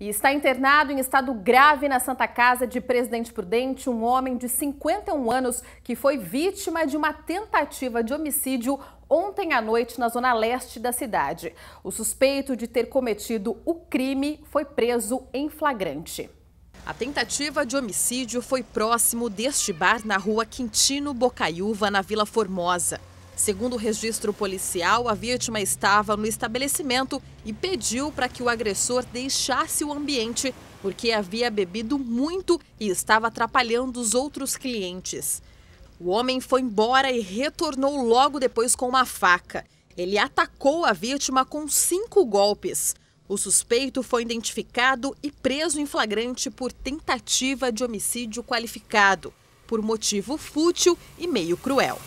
E está internado em estado grave na Santa Casa de Presidente Prudente um homem de 51 anos que foi vítima de uma tentativa de homicídio ontem à noite na zona leste da cidade. O suspeito de ter cometido o crime foi preso em flagrante. A tentativa de homicídio foi próximo deste bar na rua Quintino Bocaiúva, na Vila Formosa. Segundo o registro policial, a vítima estava no estabelecimento e pediu para que o agressor deixasse o ambiente, porque havia bebido muito e estava atrapalhando os outros clientes. O homem foi embora e retornou logo depois com uma faca. Ele atacou a vítima com cinco golpes. O suspeito foi identificado e preso em flagrante por tentativa de homicídio qualificado, por motivo fútil e meio cruel.